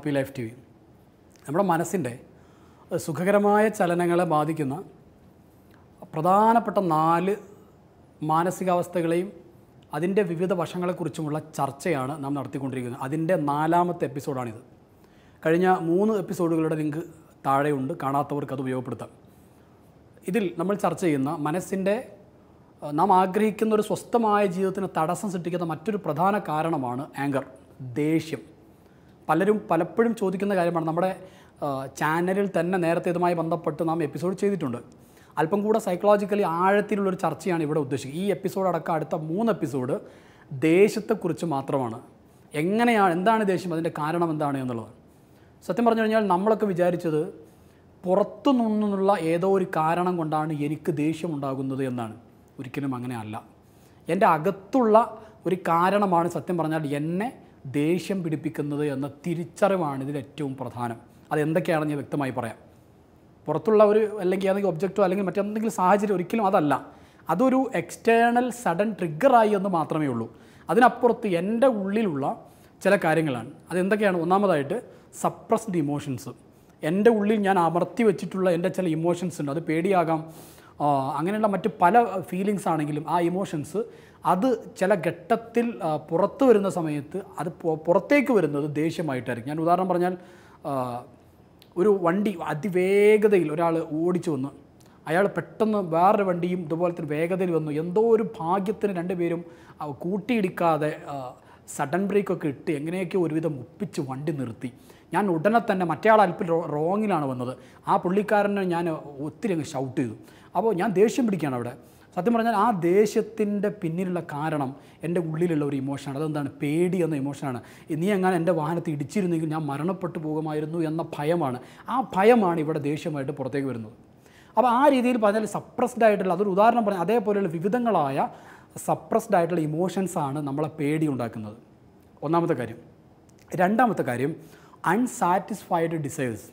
Happy life T V നമ്മുടെ മനസ്സിൻ്റെ സുഖകരമായ ചലനങ്ങളെ ബാധിക്കുന്ന പ്രധാനപ്പെട്ട നാല് മാനസികാവസ്ഥകളെയും അതിൻ്റെ വിവിധ വശങ്ങളെക്കുറിച്ചുമുള്ള ചർച്ചയാണ് നാം നടത്തിക്കൊണ്ടിരിക്കുന്നത് അതിൻ്റെ നാലാമത്തെ എപ്പിസോഡാണിത് കഴിഞ്ഞ മൂന്ന് എപ്പിസോഡുകളുടെ ലിങ്ക് താഴെയുണ്ട് കാണാത്തവർക്ക് അത് ഉപയോഗപ്പെടുത്താം ഇതിൽ നമ്മൾ ചർച്ച ചെയ്യുന്ന മനസ്സിൻ്റെ നാം ആഗ്രഹിക്കുന്ന ഒരു സ്വസ്ഥമായ ജീവിതത്തിന് തടസ്സം സൃഷ്ടിക്കുന്ന മറ്റൊരു പ്രധാന കാരണമാണ് ആങ്കർ ദേഷ്യം പലരും പലപ്പോഴും ചോദിക്കുന്ന കാര്യമാണ് നമ്മുടെ ചാനലിൽ തന്നെ നേരത്തെ ഇതുമായി ബന്ധപ്പെട്ട് നാം എപ്പിസോഡ് ചെയ്തിട്ടുണ്ട് അല്പം കൂടെ സൈക്കോളജിക്കലി ആഴത്തിലുള്ളൊരു ചർച്ചയാണ് ഇവിടെ ഉദ്ദേശിക്കുന്നത് ഈ എപ്പിസോഡ് അടക്കം അടുത്ത മൂന്ന് എപ്പിസോഡ് ദേഷ്യത്തെക്കുറിച്ച് മാത്രമാണ് എങ്ങനെയാണ് എന്താണ് ദേഷ്യം അതിൻ്റെ കാരണം എന്താണ് എന്നുള്ളത് സത്യം പറഞ്ഞു കഴിഞ്ഞാൽ നമ്മളൊക്കെ വിചാരിച്ചത് പുറത്തു നിന്നുള്ള ഏതോ ഒരു കാരണം കൊണ്ടാണ് എനിക്ക് ദേഷ്യം ഉണ്ടാകുന്നത് എന്നാണ് ഒരിക്കലും അങ്ങനെയല്ല എൻ്റെ അകത്തുള്ള ഒരു കാരണമാണ് സത്യം പറഞ്ഞാൽ എന്നെ ദേഷ്യം പിടിപ്പിക്കുന്നത് എന്ന തിരിച്ചറിവാണ് ഇതിൽ ഏറ്റവും പ്രധാനം അതെന്തൊക്കെയാണെന്ന് ഞാൻ വ്യക്തമായി പറയാം പുറത്തുള്ള ഒരു അല്ലെങ്കിൽ ഏതെങ്കിലും ഒബ്ജക്റ്റോ അല്ലെങ്കിൽ മറ്റെന്തെങ്കിലും സാഹചര്യം ഒരിക്കലും അതല്ല അതൊരു എക്സ്റ്റേണൽ സഡൻ ട്രിഗറായി എന്ന് മാത്രമേ ഉള്ളൂ അതിനപ്പുറത്ത് എൻ്റെ ഉള്ളിലുള്ള ചില കാര്യങ്ങളാണ് അതെന്തൊക്കെയാണ് ഒന്നാമതായിട്ട് സപ്രസ്ഡ് ഇമോഷൻസ് എൻ്റെ ഉള്ളിൽ ഞാൻ അമർത്തി വെച്ചിട്ടുള്ള എൻ്റെ ചില ഇമോഷൻസ് ഉണ്ട് അത് പേടിയാകാം അങ്ങനെയുള്ള മറ്റ് പല ഫീലിങ്സ് ആണെങ്കിലും ആ ഇമോഷൻസ് അത് ചില ഘട്ടത്തിൽ പുറത്തു വരുന്ന സമയത്ത് അത് പുറത്തേക്ക് വരുന്നത് ദേഷ്യമായിട്ടായിരിക്കും ഞാൻ ഉദാഹരണം പറഞ്ഞാൽ ഒരു വണ്ടി അതിവേഗതയിൽ ഒരാൾ ഓടിച്ചു വന്ന് അയാൾ പെട്ടെന്ന് വേറൊരു വണ്ടിയും ഇതുപോലത്തെ വേഗതയിൽ വന്നു എന്തോ ഒരു ഭാഗ്യത്തിന് രണ്ടുപേരും കൂട്ടിയിടിക്കാതെ സഡൻ ബ്രേക്കൊക്കെ ഇട്ട് എങ്ങനെയൊക്കെ ഒരുവിധം ഒപ്പിച്ച് വണ്ടി നിർത്തി ഞാൻ ഉടനെ തന്നെ മറ്റേ ആൾ അല്പം റോങ്ങിലാണ് വന്നത് ആ പുള്ളിക്കാരനെ ഞാൻ ഒത്തിരി അങ്ങ് ഷൗട്ട് ചെയ്തു അപ്പോൾ ഞാൻ ദേഷ്യം പിടിക്കുകയാണ് അവിടെ സത്യം പറഞ്ഞാൽ ആ ദേഷ്യത്തിൻ്റെ പിന്നിലുള്ള കാരണം എൻ്റെ ഉള്ളിലുള്ള ഒരു ഇമോഷനാണ് അതെന്താണ് പേടി എന്ന ഇമോഷനാണ് നീ എങ്ങനെ എൻ്റെ വാഹനത്തിൽ ഇടിച്ചിരുന്നെങ്കിൽ ഞാൻ മരണപ്പെട്ടു പോകുമായിരുന്നു എന്ന ഭയമാണ് ആ ഭയമാണ് ഇവിടെ ദേഷ്യമായിട്ട് പുറത്തേക്ക് വരുന്നത് അപ്പോൾ ആ രീതിയിൽ പറഞ്ഞാൽ സപ്രസ്ഡ് ആയിട്ടുള്ള അതൊരു ഉദാഹരണം പറഞ്ഞാൽ അതേപോലെയുള്ള വിവിധങ്ങളായ സപ്രസ്ഡ് ആയിട്ടുള്ള ഇമോഷൻസാണ് നമ്മളെ പേടി ഉണ്ടാക്കുന്നത് ഒന്നാമത്തെ കാര്യം രണ്ടാമത്തെ കാര്യം അൺസാറ്റിസ്ഫൈഡ് ഡിസൈർസ്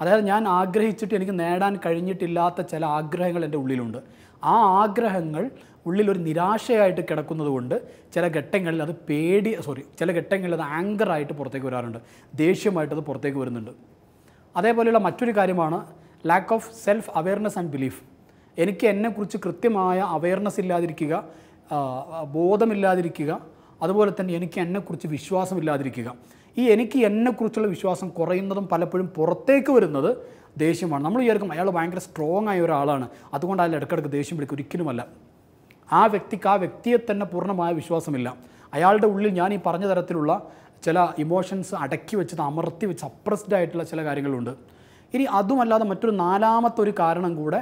അതായത് ഞാൻ ആഗ്രഹിച്ചിട്ട് എനിക്ക് നേടാൻ കഴിഞ്ഞിട്ടില്ലാത്ത ചില ആഗ്രഹങ്ങൾ എൻ്റെ ഉള്ളിലുണ്ട് ആ ആഗ്രഹങ്ങൾ ഉള്ളിലൊരു നിരാശയായിട്ട് കിടക്കുന്നത് കൊണ്ട് ചില ഘട്ടങ്ങളിൽ അത് പേടി സോറി ചില ഘട്ടങ്ങളിൽ അത് ആങ്കറായിട്ട് പുറത്തേക്ക് വരാറുണ്ട് ദേഷ്യമായിട്ട് അത് പുറത്തേക്ക് വരുന്നുണ്ട് അതേപോലെയുള്ള മറ്റൊരു കാര്യമാണ് lack of self awareness and belief എനിക്ക് എന്നെക്കുറിച്ച് കൃത്യമായ അവെയർനെസ് ഇല്ലാതിരിക്കുക ബോധമില്ലാതിരിക്കുക അതുപോലെ തന്നെ എനിക്ക് എന്നെക്കുറിച്ച് വിശ്വാസമില്ലാതിരിക്കുക ഈ എനിക്ക് എന്നെക്കുറിച്ചുള്ള വിശ്വാസം കുറയുന്നതും പലപ്പോഴും പുറത്തേക്ക് വരുന്നത് ദേഷ്യമാണ് നമ്മൾ വിചാരിക്കും അയാൾ ഭയങ്കര സ്ട്രോങ് ആയ ഒരാളാണ് അതുകൊണ്ട് അയാൾ ഇടയ്ക്കിടയ്ക്ക് ദേഷ്യം പിടിക്കും ഒരിക്കലുമല്ല ആ വ്യക്തിക്ക് ആ വ്യക്തിയെ തന്നെ പൂർണ്ണമായ വിശ്വാസമില്ല അയാളുടെ ഉള്ളിൽ ഞാൻ ഈ പറഞ്ഞ തരത്തിലുള്ള ചില ഇമോഷൻസ് അടക്കി വെച്ച് അമർത്തി വെച്ച് അപ്രസ്ഡ് ആയിട്ടുള്ള ചില കാര്യങ്ങളുണ്ട് ഇനി അതുമല്ലാതെ മറ്റൊരു നാലാമത്തെ ഒരു കാരണം കൂടെ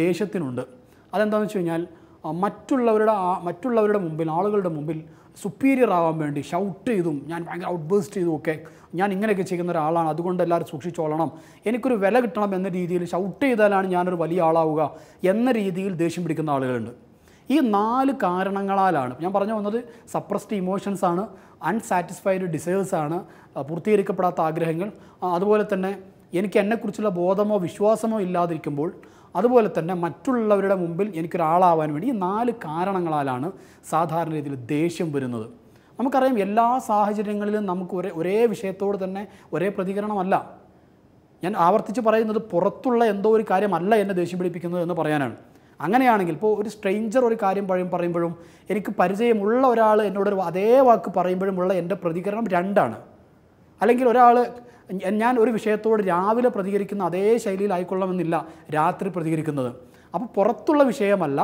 ദേഷ്യത്തിനുണ്ട് അതെന്താണെന്ന് വെച്ച് കഴിഞ്ഞാൽ മറ്റുള്ളവരുടെ മറ്റുള്ളവരുടെ മുമ്പിൽ ആളുകളുടെ മുമ്പിൽ സുപ്പീരിയർ ആവാൻ വേണ്ടി ഷൗട്ട് ചെയ്തും ഞാൻ ഭയങ്കര ഔട്ട് ബേസ്റ്റ് ചെയ്തും ഒക്കെ ഞാൻ ഇങ്ങനെയൊക്കെ ചെയ്യുന്ന ഒരാളാണ് അതുകൊണ്ട് എല്ലാവരും സൂക്ഷിച്ചോളണം എനിക്കൊരു വില കിട്ടണം എന്ന രീതിയിൽ ഷൗട്ട് ചെയ്താലാണ് ഞാനൊരു വലിയ ആളാവുക എന്ന രീതിയിൽ ദേഷ്യം പിടിക്കുന്ന ആളുകളുണ്ട് ഈ നാല് കാരണങ്ങളാലാണ് ഞാൻ പറഞ്ഞു വന്നത് സപ്രസ്ഡ് ഇമോഷൻസ് ആണ് അൺസാറ്റിസ്ഫൈഡ് ഡിസയേഴ്സ് ആണ് പൂർത്തീകരിക്കപ്പെടാത്ത ആഗ്രഹങ്ങൾ അതുപോലെ തന്നെ എനിക്ക് എന്നെക്കുറിച്ചുള്ള ബോധമോ വിശ്വാസമോ ഇല്ലാതിരിക്കുമ്പോൾ അതുപോലെ തന്നെ മറ്റുള്ളവരുടെ മുമ്പിൽ എനിക്കൊരാളാവാൻ വേണ്ടി ഈ നാല് കാരണങ്ങളാലാണ് സാധാരണ രീതിയിൽ ദേഷ്യം വരുന്നത് നമുക്കറിയാം എല്ലാ സാഹചര്യങ്ങളിലും നമുക്ക് ഒരേ ഒരേ വിഷയത്തോട് തന്നെ ഒരേ പ്രതികരണമല്ല ഞാൻ ആവർത്തിച്ച് പറയുന്നത് പുറത്തുള്ള എന്തോ ഒരു കാര്യമല്ല എന്നെ ദേഷ്യം പിടിപ്പിക്കുന്നത് എന്ന് പറയാനാണ് അങ്ങനെയാണെങ്കിൽ ഇപ്പോൾ ഒരു സ്ട്രെയിഞ്ചർ ഒരു കാര്യം പറയും പറയുമ്പോഴും എനിക്ക് പരിചയമുള്ള ഒരാൾ എന്നോട് അതേ വാക്ക് പറയുമ്പോഴുമുള്ള എൻ്റെ പ്രതികരണം രണ്ടാണ് അല്ലെങ്കിൽ ഒരാൾ ഞാൻ ഒരു വിഷയത്തോട് രാവിലെ പ്രതികരിക്കുന്ന അതേ ശൈലിയിൽ ആയിക്കൊള്ളണമെന്നില്ല രാത്രി പ്രതികരിക്കുന്നത് അപ്പോൾ പുറത്തുള്ള വിഷയമല്ല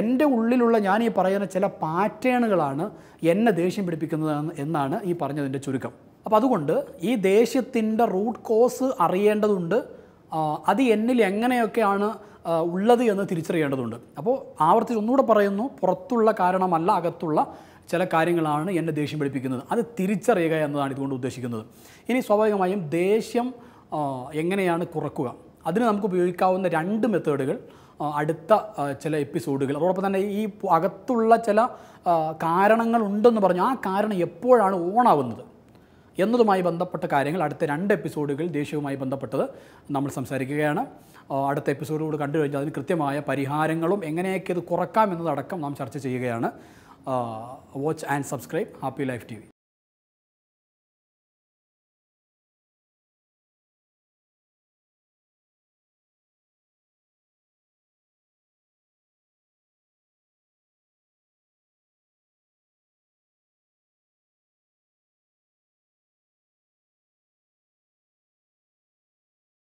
എൻ്റെ ഉള്ളിലുള്ള ഞാൻ ഈ പറയുന്ന ചില പാറ്റേണുകളാണ് എന്നെ ദേഷ്യം പിടിപ്പിക്കുന്നത് എന്നാണ് ഈ പറഞ്ഞതിൻ്റെ ചുരുക്കം അപ്പോൾ അതുകൊണ്ട് ഈ ദേഷ്യത്തിൻ്റെ റൂട്ട് കോസ് അറിയേണ്ടതുണ്ട് അത് എന്നിൽ എങ്ങനെയൊക്കെയാണ് ഉള്ളത് എന്ന് തിരിച്ചറിയേണ്ടതുണ്ട് അപ്പോൾ ആവർത്തിച്ച് ഒന്നുകൂടെ പറയുന്നു പുറത്തുള്ള കാരണമല്ല അകത്തുള്ള ചില കാര്യങ്ങളാണ് എന്നെ ദേഷ്യം പഠിപ്പിക്കുന്നത് അത് തിരിച്ചറിയുക എന്നതാണ് ഇതുകൊണ്ട് ഉദ്ദേശിക്കുന്നത് ഇനി സ്വാഭാവികമായും ദേഷ്യം എങ്ങനെയാണ് കുറക്കുക അതിന് നമുക്ക് ഉപയോഗിക്കാവുന്ന രണ്ട് മെത്തേഡുകൾ അടുത്ത ചില എപ്പിസോഡുകൾ അതോടൊപ്പം തന്നെ ഈ അകത്തുള്ള ചില കാരണങ്ങൾ ഉണ്ടെന്ന് പറഞ്ഞു ആ കാരണം എപ്പോഴാണ് ഓണാവുന്നത് എന്നതുമായി ബന്ധപ്പെട്ട കാര്യങ്ങൾ അടുത്ത രണ്ട് എപ്പിസോഡുകൾ ദേഷ്യവുമായി ബന്ധപ്പെട്ടത് നമ്മൾ സംസാരിക്കുകയാണ് അടുത്ത എപ്പിസോഡുകൂടെ കണ്ടു കഴിഞ്ഞാൽ അതിന് കൃത്യമായ പരിഹാരങ്ങളും എങ്ങനെയൊക്കെ ഇത് കുറക്കാം എന്നതടക്കം നാം ചർച്ച ചെയ്യുകയാണ് Uh, watch and subscribe Happy Life TV.